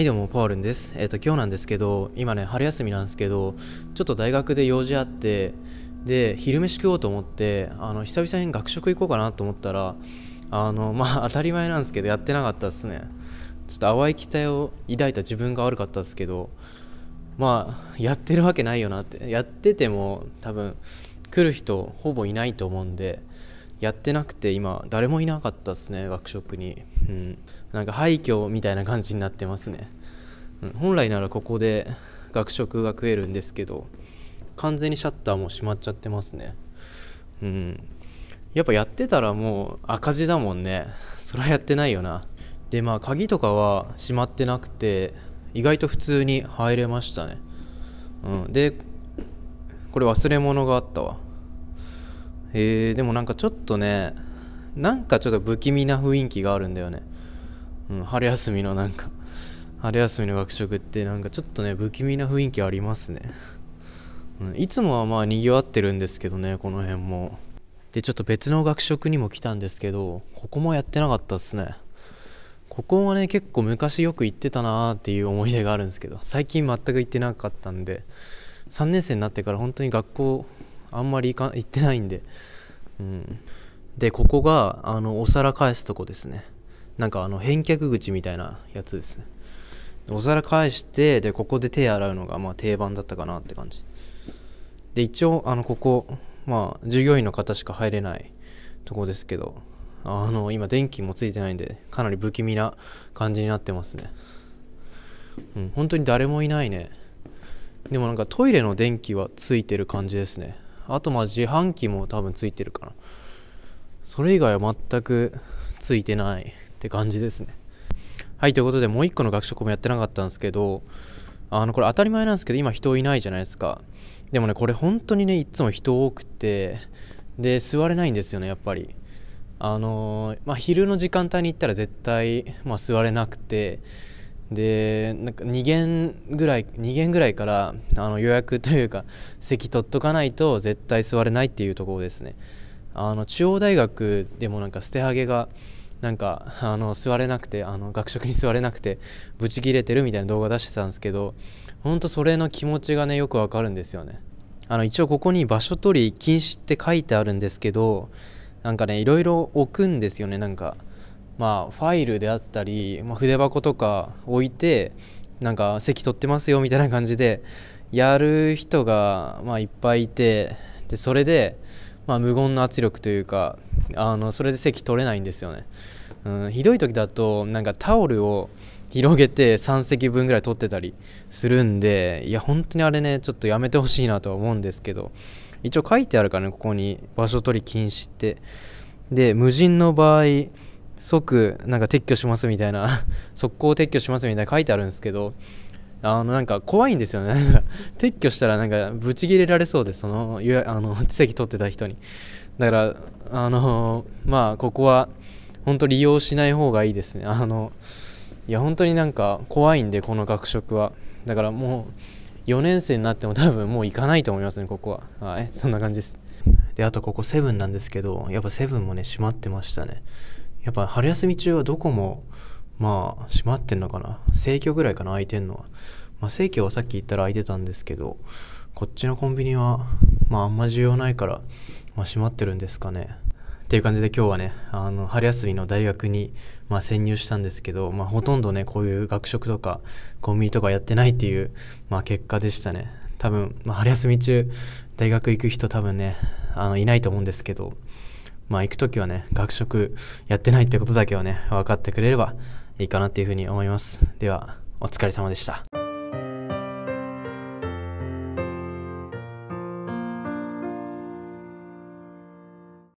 はいどうも、パールンです。えっ、ー、と、今日なんですけど、今ね、春休みなんですけど、ちょっと大学で用事あって、で、昼飯食おうと思って、あの、久々に学食行こうかなと思ったら、あの、まあ、当たり前なんですけど、やってなかったっすね。ちょっと淡い期待を抱いた自分が悪かったっすけど、まあ、やってるわけないよなって、やってても、多分、来る人、ほぼいないと思うんで、やってなくて今誰もいなかったですね学食に、うん、なんか廃墟みたいな感じになってますね、うん、本来ならここで学食が食えるんですけど完全にシャッターも閉まっちゃってますねうんやっぱやってたらもう赤字だもんねそれはやってないよなでまあ鍵とかは閉まってなくて意外と普通に入れましたねうんでこれ忘れ物があったわえでもなんかちょっとねなんかちょっと不気味な雰囲気があるんだよね、うん、春休みのなんか春休みの学食ってなんかちょっとね不気味な雰囲気ありますね、うん、いつもはまあにぎわってるんですけどねこの辺もでちょっと別の学食にも来たんですけどここもやってなかったっすねここはね結構昔よく行ってたなーっていう思い出があるんですけど最近全く行ってなかったんで3年生になってから本当に学校あんまり行か行ってないんで、うん、でここがあのお皿返すとこですねなんかあの返却口みたいなやつですねお皿返してでここで手洗うのがまあ定番だったかなって感じで一応あのここまあ従業員の方しか入れないとこですけどあの今電気もついてないんでかなり不気味な感じになってますねうん本当に誰もいないねでもなんかトイレの電気はついてる感じですねあとまあ自販機も多分ついてるかなそれ以外は全くついてないって感じですねはいということでもう1個の学食もやってなかったんですけどあのこれ当たり前なんですけど今人いないじゃないですかでもねこれ本当にねいつも人多くてで座れないんですよねやっぱりあのー、まあ、昼の時間帯に行ったら絶対、まあ、座れなくてでなんか2限ぐらい2限ぐらいからあの予約というか席取っとかないと絶対座れないっていうところですねあの中央大学でもなんか捨てはげがなんかあの座れなくてあの学食に座れなくてブチ切れてるみたいな動画出してたんですけどほんとそれの気持ちがねよくわかるんですよねあの一応ここに場所取り禁止って書いてあるんですけどなんかねいろいろ置くんですよねなんかまあ、ファイルであったり、まあ、筆箱とか置いてなんか席取ってますよみたいな感じでやる人が、まあ、いっぱいいてでそれで、まあ、無言の圧力というかあのそれで席取れないんですよね、うん、ひどい時だとなんかタオルを広げて3席分ぐらい取ってたりするんでいや本当にあれねちょっとやめてほしいなとは思うんですけど一応書いてあるからねここに場所取り禁止ってで無人の場合即なんか撤去しますみたいな速攻 撤去しますみたいな書いてあるんですけどあのなんか怖いんですよね 撤去したらなんかブチギレられそうですそのあの席取ってた人にだからあのまあここは本当利用しない方がいいですねあのいや本当になんか怖いんでこの学食はだからもう4年生になっても多分もう行かないと思いますねここははいそんな感じですであとここセブンなんですけどやっぱセブンもね閉まってましたねやっぱ春休み中はどこもまあ閉まってんのかな生協ぐらいかな空いてんのはまあ生協はさっき言ったら空いてたんですけどこっちのコンビニはまああんま需要ないから、まあ、閉まってるんですかねっていう感じで今日はねあの春休みの大学に、まあ、潜入したんですけど、まあ、ほとんどねこういう学食とかコンビニとかやってないっていう、まあ、結果でしたね多分、まあ、春休み中大学行く人多分ねあのいないと思うんですけどまあ行く時はね、学食やってないってことだけはね、分かってくれればいいかなっていうふうに思います。では、お疲れ様でした。